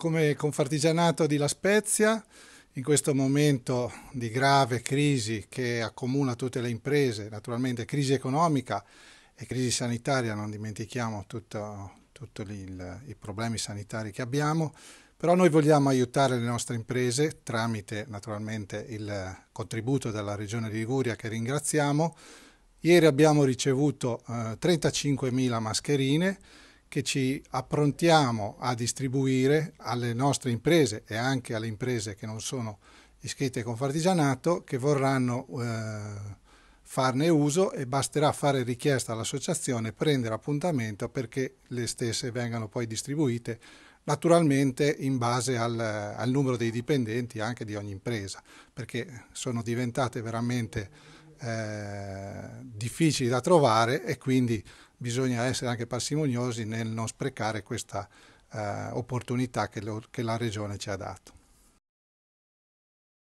come Confartigianato di La Spezia, in questo momento di grave crisi che accomuna tutte le imprese, naturalmente crisi economica e crisi sanitaria, non dimentichiamo tutti i problemi sanitari che abbiamo, però noi vogliamo aiutare le nostre imprese tramite naturalmente il contributo della Regione Liguria che ringraziamo. Ieri abbiamo ricevuto eh, 35.000 mascherine, che ci approntiamo a distribuire alle nostre imprese e anche alle imprese che non sono iscritte con Fartigianato che vorranno eh, farne uso e basterà fare richiesta all'associazione, prendere appuntamento perché le stesse vengano poi distribuite naturalmente in base al, al numero dei dipendenti anche di ogni impresa perché sono diventate veramente eh, difficili da trovare e quindi bisogna essere anche parsimoniosi nel non sprecare questa eh, opportunità che, lo, che la Regione ci ha dato.